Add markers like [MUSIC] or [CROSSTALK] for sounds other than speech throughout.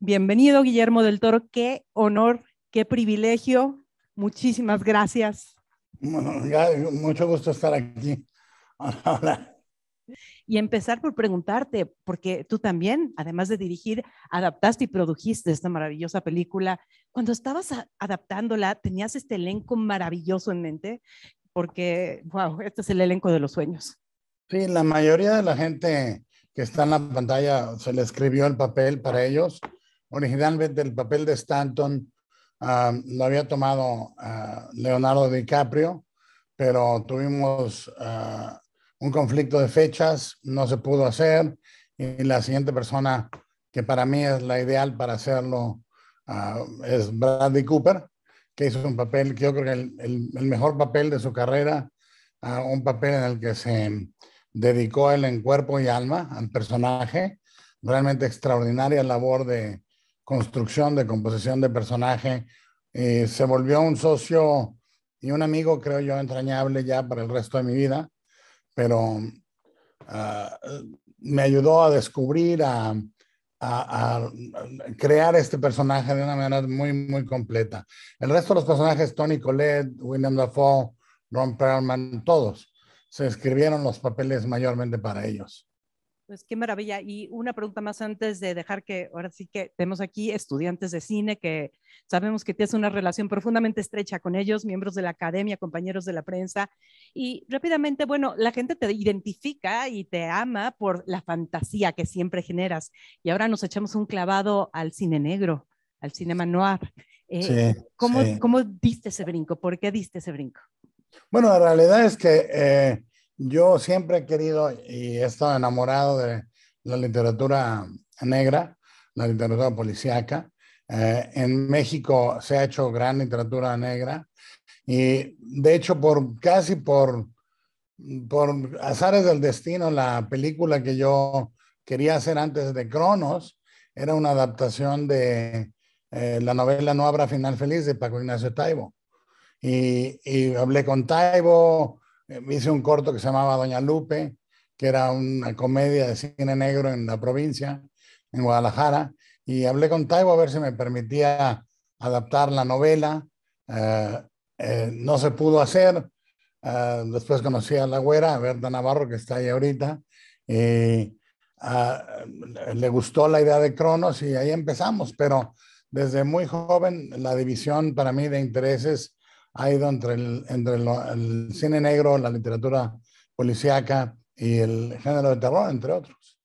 Bienvenido, Guillermo del Toro. Qué honor, qué privilegio. Muchísimas gracias. Mucho gusto estar aquí. [LAUGHS] Y empezar por preguntarte, porque tú también, además de dirigir, adaptaste y produjiste esta maravillosa película. Cuando estabas adaptándola, ¿tenías este elenco maravilloso en mente? Porque, wow, este es el elenco de los sueños. Sí, la mayoría de la gente que está en la pantalla se le escribió el papel para ellos originalmente el papel de Stanton ah, lo había tomado ah, Leonardo DiCaprio, pero tuvimos ah, un conflicto de fechas, no se pudo hacer y la siguiente persona que para mí es la ideal para hacerlo es Bradley Cooper, que hizo un papel, que yo creo que el, el mejor papel de su carrera, un papel en el que se dedicó él en cuerpo y alma al personaje. Realmente extraordinaria labor de, construcción, de composición de personaje. Eh, se volvió un socio y un amigo, creo yo, entrañable ya para el resto de mi vida, pero ah, me ayudó a descubrir, a, crear este personaje de una manera muy, muy completa. El resto de los personajes, Tony Collette, William Dafoe, Ron Perlman, todos se escribieron los papeles mayormente para ellos. Pues qué maravilla. Y una pregunta más antes de dejar que ahora sí que tenemos aquí estudiantes de cine que sabemos que tienes una relación profundamente estrecha con ellos, miembros de la academia, compañeros de la prensa. Y rápidamente, bueno, la gente te identifica y te ama por la fantasía que siempre generas. Y ahora nos echamos un clavado al cine negro, al cine noir. Eh, ¿cómo, ¿Cómo diste ese brinco? ¿Por qué diste ese brinco? Bueno, la realidad es que eh, yo siempre he querido y he estado enamorado de la literatura negra, la literatura policíaca. Eh, en México se ha hecho gran literatura negra y de hecho por casi por, por azares del destino la película que yo quería hacer antes de Cronos era una adaptación de eh, la novela No habrá final feliz de Paco Ignacio Taibo. Y, y hablé con Taibo, eh, hice un corto que se llamaba Doña Lupe, que era una comedia de cine negro en la provincia, en Guadalajara, y hablé con Taibo a ver si me permitía adaptar la novela. Eh, eh, no se pudo hacer. después conocí a la güera, a Berta Navarro, que está ahí ahorita, y ah, le gustó la idea de Cronos y ahí empezamos, pero desde muy joven la división para mí de intereses ha ido entre el, cine negro, la literatura policíaca y el género de terror, entre otros.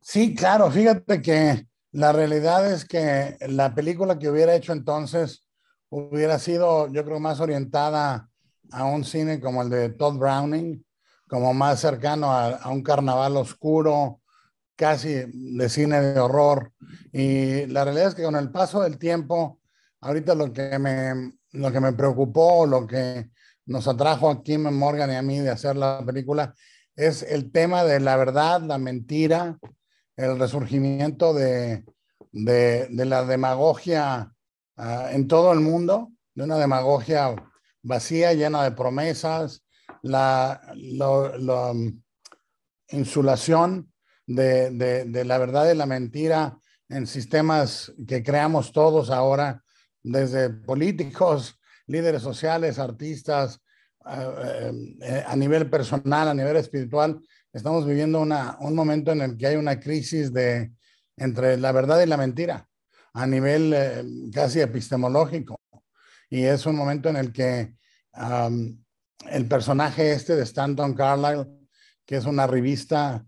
Sí, claro, fíjate que la realidad es que la película que hubiera hecho entonces hubiera sido, yo creo, más orientada a un cine como el de Todd Browning, como más cercano a, a un carnaval oscuro, casi de cine de horror. Y la realidad es que con el paso del tiempo, ahorita lo que me lo que me preocupó, lo que nos atrajo a Kim Morgan y a mí de hacer la película, es el tema de la verdad, la mentira, el resurgimiento de, de, la demagogia ah, en todo el mundo, de una demagogia vacía, llena de promesas, la, insulación de, de, de, la verdad y la mentira en sistemas que creamos todos ahora desde políticos, líderes sociales, artistas, eh, eh, a nivel personal, a nivel espiritual, estamos viviendo un momento en el que hay una crisis de, entre la verdad y la mentira, a nivel eh, casi epistemológico. Y es un momento en el que el personaje este de Stanton Carlyle, que es una revista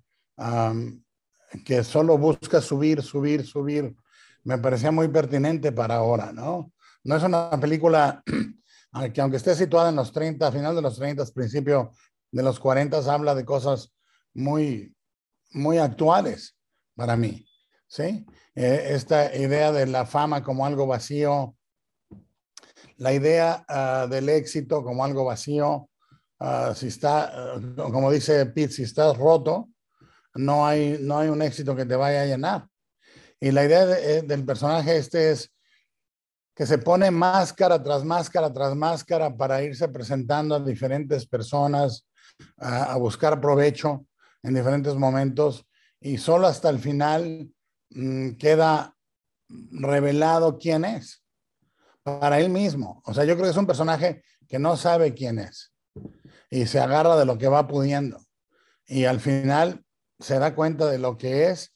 que solo busca subir, subir, subir, me parecía muy pertinente para ahora, ¿no? No es una película [CLEARS THROAT] que aunque esté situada en los 30, final de los 30, principio de los 40, habla de cosas muy, muy actuales para mí, ¿sí? Eh, esta idea de la fama como algo vacío, la idea ah, del éxito como algo vacío, ah, si está, ah, como dice Pete, si estás roto, no hay, no hay un éxito que te vaya a llenar. Y la idea eh, del personaje este es que se pone máscara tras máscara tras máscara para irse presentando a diferentes personas, a, buscar provecho en diferentes momentos y solo hasta el final mm, queda revelado quién es para él mismo. O sea, yo creo que es un personaje que no sabe quién es y se agarra de lo que va pudiendo y al final se da cuenta de lo que es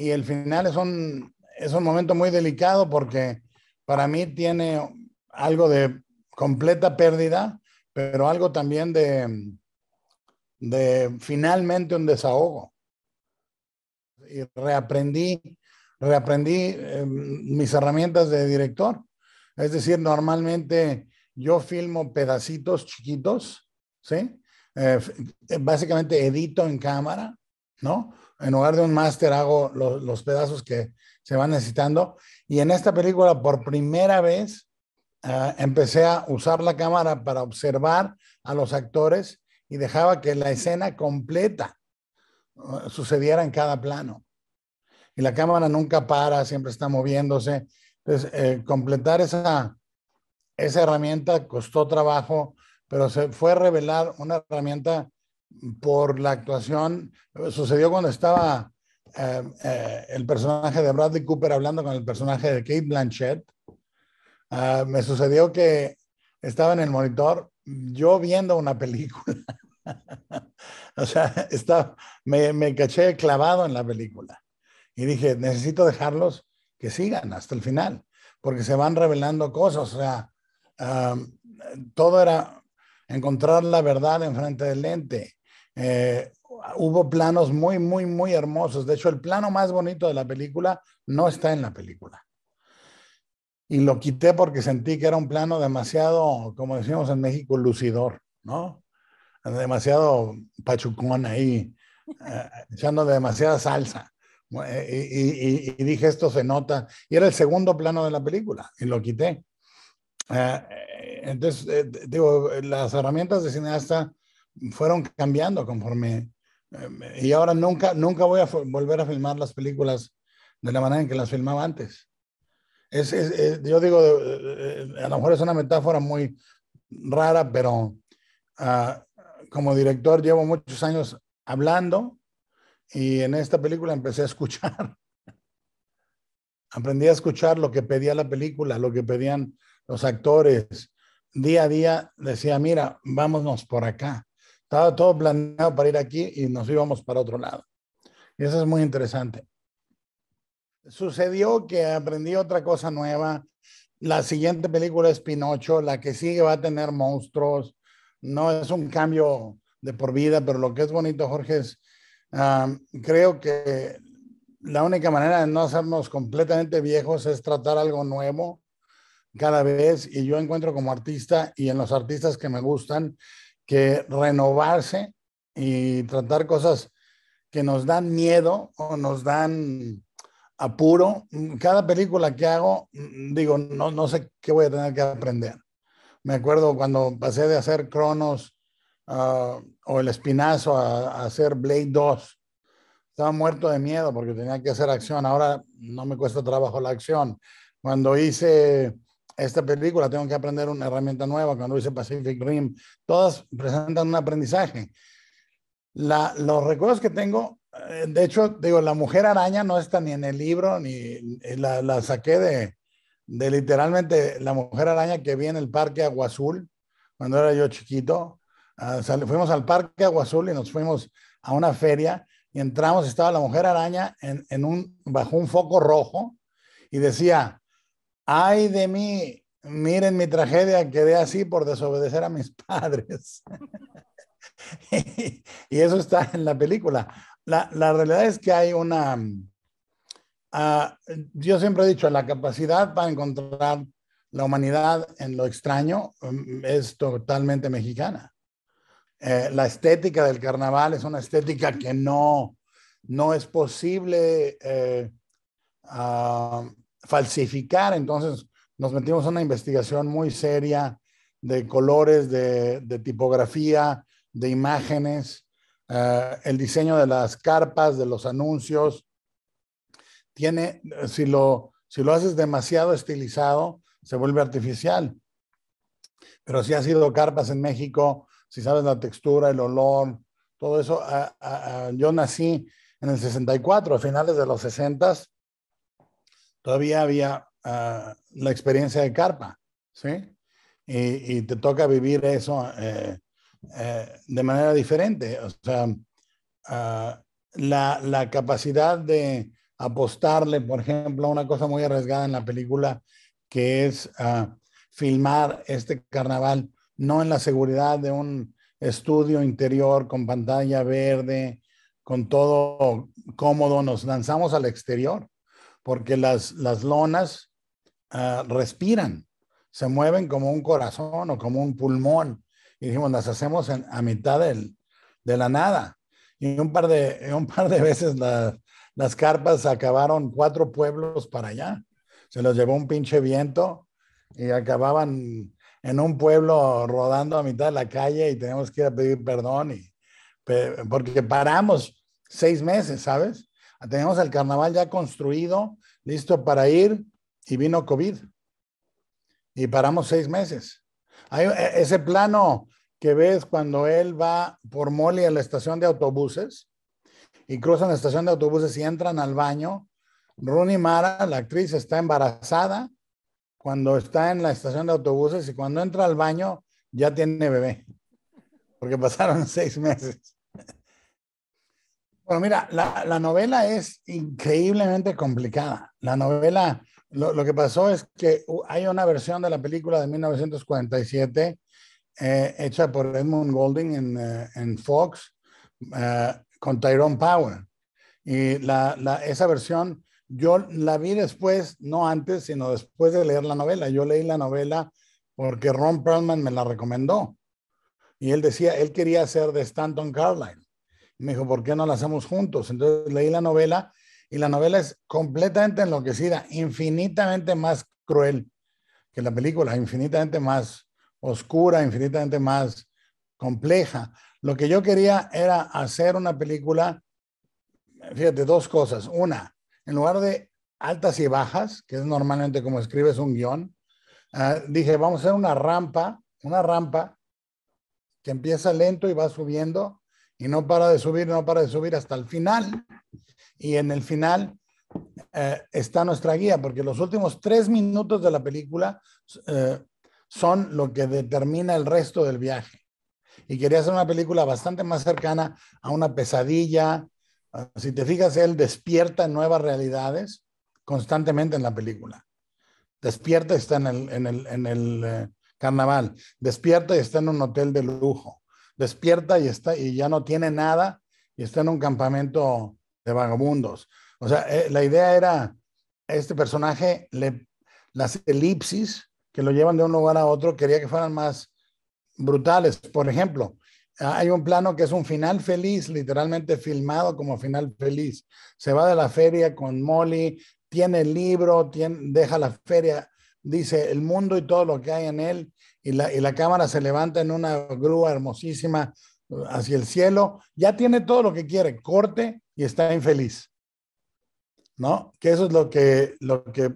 y el final es un, es un momento muy delicado porque para mí tiene algo de completa pérdida, pero algo también de, de finalmente un desahogo. Y reaprendí, reaprendí em, mis herramientas de director. Es decir, normalmente yo filmo pedacitos chiquitos, ¿sí? Eh, básicamente edito en cámara, ¿no? en lugar de un máster hago los, pedazos que se van necesitando. Y en esta película, por primera vez, ah, empecé a usar la cámara para observar a los actores y dejaba que la escena completa ah, sucediera en cada plano. Y la cámara nunca para, siempre está moviéndose. Entonces, eh, completar esa, esa herramienta costó trabajo, pero se fue a revelar una herramienta por la actuación. Sucedió cuando estaba eh, eh, el personaje de Bradley Cooper hablando con el personaje de Kate Blanchett. Ah, me sucedió que estaba en el monitor yo viendo una película. [LAUGHS] o sea, me, me caché clavado en la película. Y dije, necesito dejarlos que sigan hasta el final, porque se van revelando cosas. O sea, ah, todo era encontrar la verdad enfrente del lente. Eh, hubo planos muy, muy, muy hermosos. De hecho, el plano más bonito de la película no está en la película. Y lo quité porque sentí que era un plano demasiado, como decíamos en México, lucidor, ¿no? Demasiado pachucón ahí, eh, echando demasiada salsa. Eh, y, dije, esto se nota. Y era el segundo plano de la película, y lo quité. Eh, entonces, digo, las herramientas de cineasta fueron cambiando conforme. Em, y ahora nunca, nunca voy a volver a filmar las películas de la manera en que las filmaba antes. yo digo, eh, eh, a lo mejor es una metáfora muy rara, pero ah, como director llevo muchos años hablando y en esta película empecé a escuchar. [LAUGHS] Aprendí a escuchar lo que pedía la película, lo que pedían los actores. Día a día decía, mira, vámonos por acá. Estaba todo planeado para ir aquí y nos íbamos para otro lado. Y eso es muy interesante. Sucedió que aprendí otra cosa nueva. La siguiente película es Pinocho, la que sigue va a tener monstruos. No es un cambio de por vida, pero lo que es bonito, Jorge, es creo que la única manera de no hacernos completamente viejos es tratar algo nuevo cada vez. Y yo encuentro como artista y en los artistas que me gustan, que renovarse y tratar cosas que nos dan miedo o nos dan apuro. Cada película que hago, mm, digo, no, no sé qué voy a tener que aprender. Me acuerdo cuando pasé de hacer Cronos ah, o El Espinazo a, a, hacer Blade 2. Estaba muerto de miedo porque tenía que hacer acción. Ahora no me cuesta trabajo la acción. Cuando hice esta película tengo que aprender una herramienta nueva, cuando hice Pacific Rim, todas presentan un aprendizaje. La, los recuerdos que tengo, eh, de hecho, digo, la mujer araña no está ni en el libro, ni eh, la, la saqué de, de, literalmente la mujer araña que vi en el parque Agua Azul, cuando era yo chiquito. Ah, fuimos al parque Agua Azul y nos fuimos a una feria y entramos, estaba la mujer araña en, en un, bajo un foco rojo y decía, ay de mí, miren mi tragedia, quedé así por desobedecer a mis [LAUGHS] padres. y, eso está en la película. La, realidad es que hay una, ah, yo siempre he dicho, la capacidad para encontrar la humanidad en lo extraño mm, es totalmente mexicana. Eh, la estética del carnaval es una estética que no, no es posible eh, ah, falsificar. Entonces nos metimos en una investigación muy seria de colores, de, tipografía, de imágenes, eh, el diseño de las carpas, de los anuncios. Tiene, si lo, si lo haces demasiado estilizado, se vuelve artificial. Pero si has ido carpas en México, si sabes la textura, el olor, todo eso, yo nací en el 64, a finales de los 60 todavía había ah, la experiencia de carpa, ¿sí? Y, te toca vivir eso eh, eh, de manera diferente. O sea, ah, la, capacidad de apostarle, por ejemplo, a una cosa muy arriesgada en la película, que es ah, filmar este carnaval no en la seguridad de un estudio interior con pantalla verde, con todo cómodo, nos lanzamos al exterior porque las, las lonas ah, respiran, se mueven como un corazón o como un pulmón. Y dijimos, las hacemos a mitad del, de la nada. Y un par de, [LAUGHS] un par de veces las carpas acabaron cuatro pueblos para allá. Se los llevó un pinche viento y acababan en un pueblo rodando a mitad de la calle y tenemos que ir a pedir perdón. Y, porque paramos seis meses, ¿sabes? Tenemos el carnaval ya construido, listo para ir, y vino COVID. Y paramos seis meses. Hay e, ese plano que ves cuando él va por Moli a la estación de autobuses y cruzan la estación de autobuses y entran al baño. Rooney Mara, la actriz, está embarazada cuando está en la estación de autobuses y cuando entra al baño ya tiene bebé, porque pasaron [LAUGHS] seis meses. Pero mira, la, novela es increíblemente complicada. La novela, lo, que pasó es que hay una versión de la película de 1947 eh, hecha por Edmund Golding en, eh, en Fox eh, con Tyrone Power. Y la, la, esa versión yo la vi después, no antes, sino después de leer la novela. Yo leí la novela porque Ron Perlman me la recomendó. Y él decía, él quería hacer de Stanton Carlyle. Me dijo, ¿por qué no la hacemos juntos? Entonces leí la novela y la novela es completamente enloquecida, infinitamente más cruel que la película, infinitamente más oscura, infinitamente más compleja. Lo que yo quería era hacer una película, fíjate, dos cosas. Una, en lugar de altas y bajas, que es normalmente como escribes un guión, ah, dije, vamos a hacer una rampa, una rampa que empieza lento y va subiendo y no para de subir, no para de subir hasta el final. Y en el final eh, está nuestra guía, porque los últimos tres minutos de la película eh, son lo que determina el resto del viaje. Y quería hacer una película bastante más cercana a una pesadilla. Si te fijas, él despierta en nuevas realidades constantemente en la película. Despierta y está en el, en el, eh, carnaval. Despierta y está en un hotel de lujo despierta y, está, y ya no tiene nada y está en un campamento de vagabundos. O sea, eh, la idea era, este personaje, le, las elipsis que lo llevan de un lugar a otro, quería que fueran más brutales. Por ejemplo, hay un plano que es un final feliz, literalmente filmado como final feliz. Se va de la feria con Molly, tiene el libro, deja la feria, dice el mundo y todo lo que hay en él, y la, y la, cámara se levanta en una grúa hermosísima uh, hacia el cielo, ya tiene todo lo que quiere, corte y está infeliz. ¿No? Que eso es lo que, lo que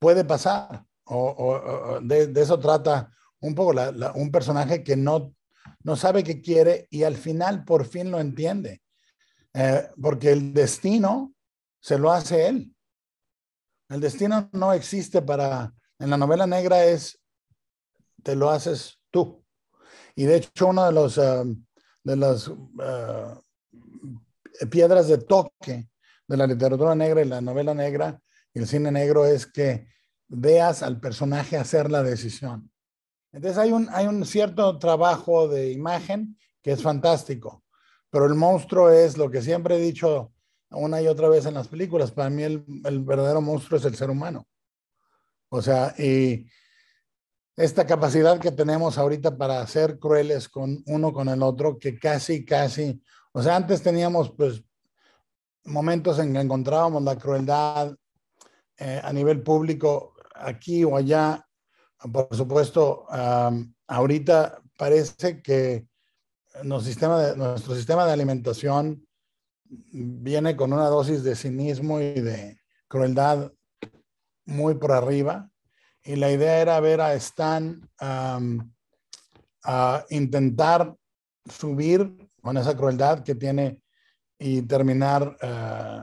puede pasar, o, de, eso trata un poco un personaje que no, no sabe qué quiere y al final por fin lo entiende, eh, porque el destino se lo hace él. El destino no existe para, en la novela negra es, te lo haces tú. Y de hecho, una de, los, ah, de las ah, piedras de toque de la literatura negra y la novela negra y el cine negro es que veas al personaje hacer la decisión. Entonces hay un, hay un cierto trabajo de imagen que es fantástico, pero el monstruo es lo que siempre he dicho una y otra vez en las películas. Para mí el verdadero monstruo es el ser humano. O sea, y esta capacidad que tenemos ahorita para ser crueles con uno con el otro, que casi, casi, o sea, antes teníamos pues momentos en que encontrábamos la crueldad eh, a nivel público aquí o allá. Por supuesto, ahorita parece que nuestro sistema de alimentación viene con una dosis de cinismo y de crueldad muy por arriba y la idea era ver a Stan a intentar subir con esa crueldad que tiene y terminar eh,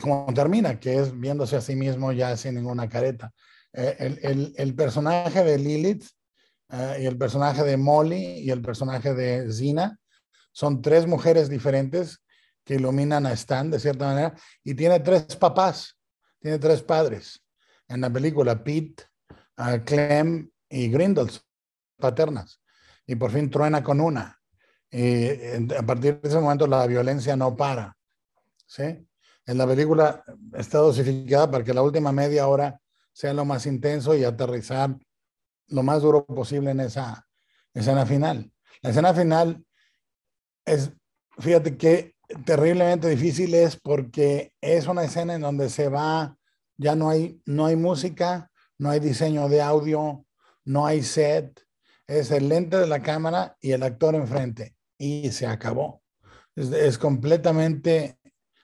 como termina, que es viéndose a sí mismo ya sin ninguna careta. Eh, el, personaje de Lilith eh, y el personaje de Molly y el personaje de Zina son tres mujeres diferentes que iluminan a Stan de cierta manera y tiene tres papás tiene tres padres. En la película, Pete, ah, Clem y Grindles, paternas. Y por fin truena con una. Y a partir de ese momento la violencia no para. ¿sí? En la película está dosificada para que la última media hora sea lo más intenso y aterrizar lo más duro posible en esa escena final. La escena final es, fíjate qué terriblemente difícil es porque es una escena en donde se va ya no hay, no hay música, no hay diseño de audio, no hay set. Es el lente de la cámara y el actor enfrente. Y se acabó. Es, completamente,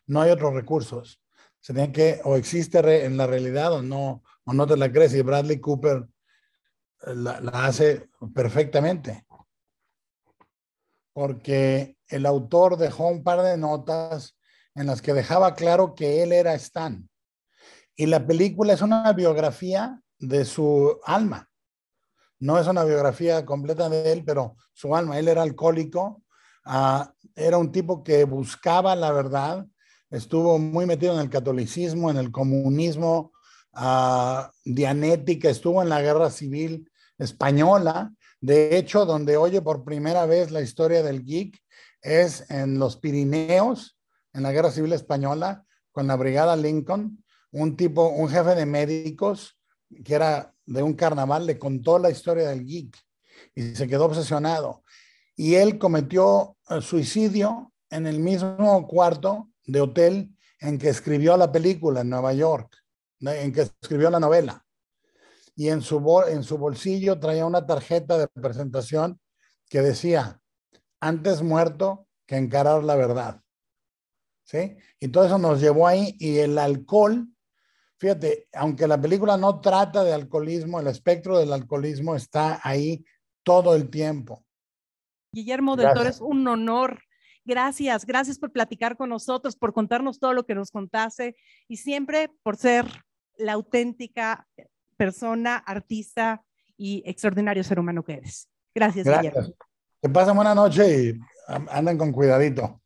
no hay otros recursos. Se tiene que, o existe en la realidad o no, o no te la crees. Y Bradley Cooper eh, la, la hace perfectamente. Porque el autor dejó un par de notas en las que dejaba claro que él era Stan. Y la película es una biografía de su alma. No es una biografía completa de él, pero su alma. Él era alcohólico, ah, era un tipo que buscaba la verdad, estuvo muy metido en el catolicismo, en el comunismo, ah, dianética, estuvo en la guerra civil española. De hecho, donde oye por primera vez la historia del geek es en los Pirineos, en la guerra civil española, con la brigada Lincoln un tipo, un jefe de médicos que era de un carnaval, le contó la historia del geek y se quedó obsesionado. Y él cometió eh, suicidio en el mismo cuarto de hotel en que escribió la película en Nueva York, en que escribió la novela. Y en su, en su bolsillo traía una tarjeta de presentación que decía, antes muerto que encarar la verdad. ¿Sí? Y todo eso nos llevó ahí y el alcohol fíjate, aunque la película no trata de alcoholismo, el espectro del alcoholismo está ahí todo el tiempo. Guillermo del es un honor. Gracias, gracias por platicar con nosotros, por contarnos todo lo que nos contaste y siempre por ser la auténtica persona, artista y extraordinario ser humano que eres. Gracias, Guillermo. Que pasen buena noche y andan con cuidadito.